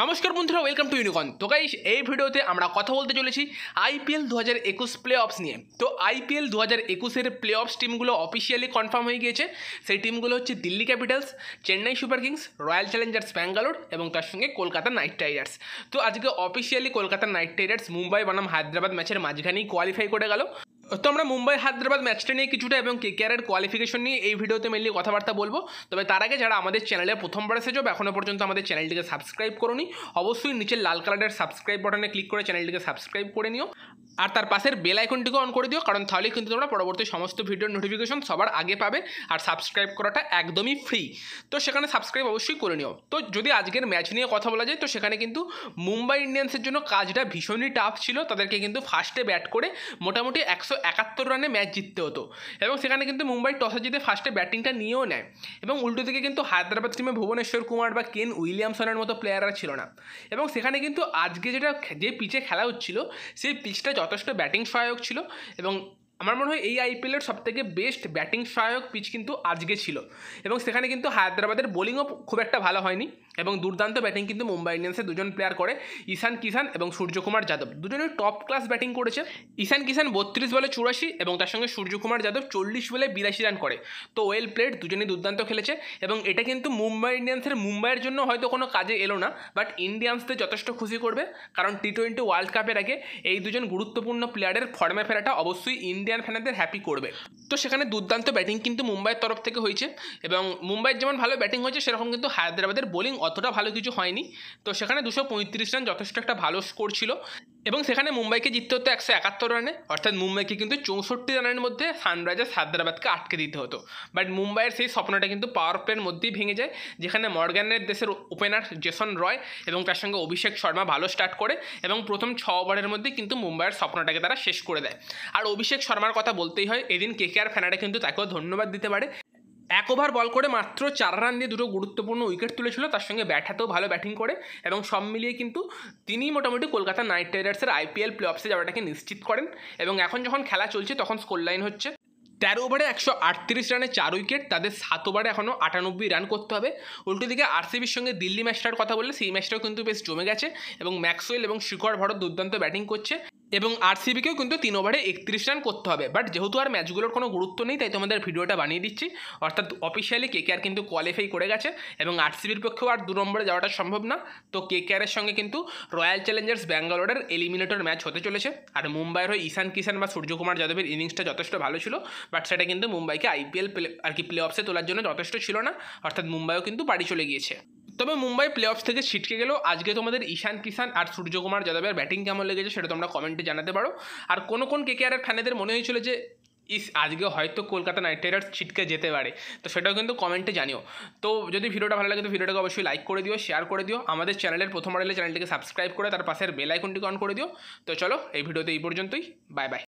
নমস্কার বন্ধুরা welcome to ইউনিকন তো গাইস এই ভিডিওতে আমরা কথা বলতে চলেছি আইপিএল দু হাজার একুশ প্লে অফস নিয়ে তো আইপিএল দু হাজার একুশের প্লে অফস টিমগুলো অফিসিয়ালি কনফার্ম হয়ে গিয়েছে সেই টিমগুলো হচ্ছে Delhi Capitals Chennai Super Kings Royal Challengers Bangalore এবং তার সঙ্গে কলকাতা নাইট রাইডার্স তো আজকে officially Kolkata Knight Riders Mumbai বনাম হায়দ্রাবাদ ম্যাচের মাঝখানেই কোয়ালিফাই করে গেল তো আমরা মুম্বাই হায়দ্রাবাদ ম্যাচটা নিয়ে কিছুটা এবং কেকেআরের কোয়ালিফিকেশন নিয়ে এই ভিডিওতে মেনলি কথাবার্তা বলবো তবে তার আগে যারা আমাদের চ্যানেলে প্রথমবার এসেছো এখনও পর্যন্ত আমাদের চ্যানেলটিকে সাবস্ক্রাইব করো অবশ্যই নিচে লাল কালারের সাবস্ক্রাইব বাটনে ক্লিক করে চ্যানেলটিকে সাবস্ক্রাইব করে নিও আর তার পাশের বেল আইকনটিকে অন করে দিও কারণ তাহলে কিন্তু তোমরা পরবর্তী সমস্ত ভিডিওর নোটিফিকেশন সবার আগে পাবে আর সাবস্ক্রাইব করাটা একদমই ফ্রি তো সেখানে সাবস্ক্রাইব অবশ্যই করে নিও তো যদি আজকের ম্যাচ নিয়ে কথা বলা যায় তো সেখানে কিন্তু মুম্বাই ইন্ডিয়ান্সের জন্য কাজটা ভীষণই টাফ ছিল তাদেরকে কিন্তু ফার্স্টে ব্যাট করে মোটামুটি একশো একাত্তর রানে ম্যাচ জিততে হতো এবং সেখানে কিন্তু মুম্বাই টসে জিতে ফার্স্টে ব্যাটিংটা নিয়েও নেয় এবং উল্টো দিকে কিন্তু হায়দ্রাবাদ টিমে ভুবনেশ্বর কুমার বা কেন উইলিয়ামসনের মতো প্লেয়াররা ছিল না এবং সেখানে কিন্তু আজকে যেটা যে পিচে খেলা হচ্ছিল সেই পিচটা যথেষ্ট ব্যাটিং সহায়ক ছিল এবং আমার মনে হয় এই আইপিএলের সব থেকে বেস্ট ব্যাটিং সহায়ক পিচ কিন্তু আজকে ছিল এবং সেখানে কিন্তু হায়দ্রাবাদের বোলিংও খুব একটা ভালো হয়নি এবং দুর্দান্ত ব্যাটিং কিন্তু মুম্বাই ইন্ডিয়ান্সে দুজন প্লেয়ার করে ঈশান কিষান এবং সূর্যকুমার যাদব দুজনের টপ ক্লাস ব্যাটিং করেছে ঈশান কিষান বত্রিশ বলে চুরাশি এবং তার সঙ্গে সূর্যকুমার যাদব চল্লিশ বলে বিরাশি রান করে তো ওয়েল প্লেড দুজনেই দুর্দান্ত খেলেছে এবং এটা কিন্তু মুম্বাই ইন্ডিয়ান্সের মুম্বাইয়ের জন্য হয়তো কোনো কাজে এলো না বাট ইন্ডিয়ান্সদের যথেষ্ট খুশি করবে কারণ টি টোয়েন্টি ওয়ার্ল্ড কাপের আগে এই দুজন গুরুত্বপূর্ণ প্লেয়ারের ফর্মে ফেরাটা অবশ্যই ইন্ডিয়ান ফ্যানাদের হ্যাপি করবে তো সেখানে দুর্দান্ত ব্যাটিং কিন্তু মুম্বাইয়ের তরফ থেকে হয়েছে এবং মুম্বাইয়ের যেমন ভালো ব্যাটিং হয়েছে সেরকম কিন্তু হায়দ্রাবাদের বোলিং অতটা ভালো কিছু হয়নি তো সেখানে দুশো পঁয়ত্রিশ রান যথেষ্ট একটা ভালো স্কোর ছিল এবং সেখানে মুম্বাইকে জিততে হতো একশো একাত্তর রানে অর্থাৎ মুম্বাইকে কিন্তু চৌষট্টি রানের মধ্যে সানরাইজার্স হায়দ্রাবাদকে আটকে দিতে হতো বাট মুম্বাইয়ের সেই স্বপ্নটা কিন্তু পাওয়ার প্লের মধ্যেই ভেঙে যায় যেখানে মর্গানের দেশের ওপেনার জেসন রয় এবং তার সঙ্গে অভিষেক শর্মা ভালো স্টার্ট করে এবং প্রথম ছ ওভারের মধ্যে কিন্তু মুম্বাইয়ের স্বপ্নটাকে তারা শেষ করে দেয় আর অভিষেক শর্মার কথা বলতেই হয় এদিন কে কে আর ফ্যানারা কিন্তু তাকেও ধন্যবাদ দিতে পারে এক ওভার বল করে মাত্র চার রান দিয়ে দুটো গুরুত্বপূর্ণ উইকেট তুলেছিল তার সঙ্গে ব্যাটাতেও ভালো ব্যাটিং করে এবং সব মিলিয়ে কিন্তু তিনি মোটামুটি কলকাতা নাইট রাইডার্সের আইপিএল প্লে অফসে যাওয়াটাকে নিশ্চিত করেন এবং এখন যখন খেলা চলছে তখন স্কোর লাইন হচ্ছে তেরো ওভারে একশো আটত্রিশ রানে চার উইকেট তাদের সাত ওভারে এখনও আটানব্বই রান করতে হবে উল্টো দিকে আরসিবির সঙ্গে দিল্লি ম্যাচটার কথা বললে সেই ম্যাচটাও কিন্তু বেশ জমে গেছে এবং ম্যাক্সওয়েল এবং শিখর ভরত দুর্দান্ত ব্যাটিং করছে এবং আরসিবিকেও কিন্তু তিন ওভারে একত্রিশ রান করতে হবে বাট যেহেতু আর ম্যাচগুলোর কোনো গুরুত্ব নেই তাই তোমাদের ভিডিওটা বানিয়ে দিচ্ছি অর্থাৎ অফিসিয়ালি কেকেআর কিন্তু কোয়ালিফাই করে গেছে এবং আরসিবির পক্ষেও আর দু নম্বরে যাওয়াটা সম্ভব না তো কে আরের সঙ্গে কিন্তু রয়্যাল চ্যালেঞ্জার্স ব্যাঙ্গালোরের এলিমিনেটর ম্যাচ হতে চলেছে আর মুম্বাইয়ের হয়ে ঈশান কিষান বা সূর্যকুমার যাদবের ইনিংসটা যথেষ্ট ভালো ছিল বাট সেটা কিন্তু মুম্বাইকে আইপিএল প্লে আর কি প্লে অফসে তোলার জন্য যথেষ্ট ছিল না অর্থাৎ মুম্বাইও কিন্তু বাড়ি চলে গিয়েছে তবে মুম্বাই প্লে অফ থেকে ছিটকে গেলেও আজকে তোমাদের ঈশান কিষান আর সূর্যকুমার যাদবের ব্যাটিং কেমন লেগেছে সেটা তোমরা কমেন্টে জানাতে পারো আর কোন কোন কেকেআরের ফ্যানেদের মনে হয়েছিল যে ইস আজকে হয়তো কলকাতা নাইট রাইডার্স ছিটকে যেতে পারে তো সেটাও কিন্তু কমেন্টে জানিও তো যদি ভিডিওটা ভালো লাগে তো ভিডিওটাকে অবশ্যই লাইক করে দিও শেয়ার করে দিও আমাদের চ্যানেলের প্রথম মডেলে চ্যানেলটিকে সাবস্ক্রাইব করে তার পাশের বেল আইকনটি অন করে দিও তো চলো এই ভিডিওতে এই পর্যন্তই বাই বাই